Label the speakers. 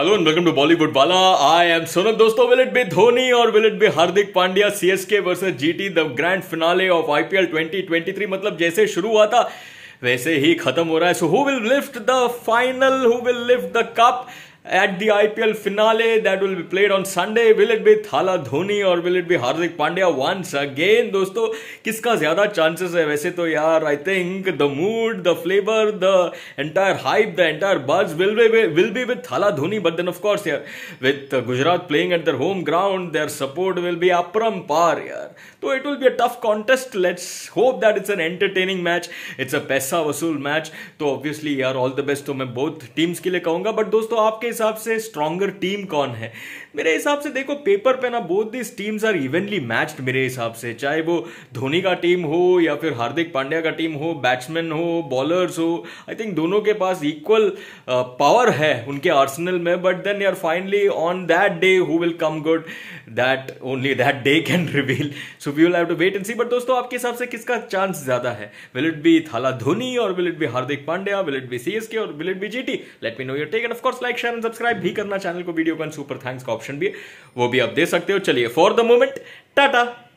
Speaker 1: Hello and welcome to Bollywood Wala I M Sonam दोस्तों will it be Dhoni और will it be Hardik Pandya CSK G T the grand finale of IPL three मतलब जैसे शुरू हुआ था वैसे ही खत्म हो रहा है so who will lift the final who will lift the cup at the IPL finale that will be played on Sunday. Will it be Thala Dhoni or will it be Hardik Pandya once again? Dosto, kiska zyada chances hai? Vaise to यार I think the mood, the flavor, the entire hype, the entire buzz will be will be with Thala Dhoni. But then of course यार with Gujarat playing at their home ground, their support will be aparampar यार. So it will be a tough contest. Let's hope that it's an entertaining match. It's a पैसा vasool match. So obviously यार all the best to me both teams ke liye कहूँगा. But dosto, aapke हिसाब से stronger team कौन है मेरे हिसाब से देखो पेपर पे ना both this teams are evenly matched मेरे हिसाब से चाहे वो धोनी का टीम हो या फिर हार्दिक पांड्या का टीम हो बैट्समैन हो बॉलर्स हो आई थिंक दोनों के पास इक्वल पावर uh, है उनके आर्सनल में but then you are finally on that day who will come good that only that day can reveal so we will have to wait and see but दोस्तों आपके हिसाब से किसका chance ज्यादा है will it B Thala Dhoni और will it be Hardik Pandya will it be CSK और will it be G T let me know your take and of course like share button subscribe भी करना चैनल को वीडियो पर सुपर थैंक्स का option भी है वो भी आप दे सकते हो चलिए फॉर द मोमेंट टाटा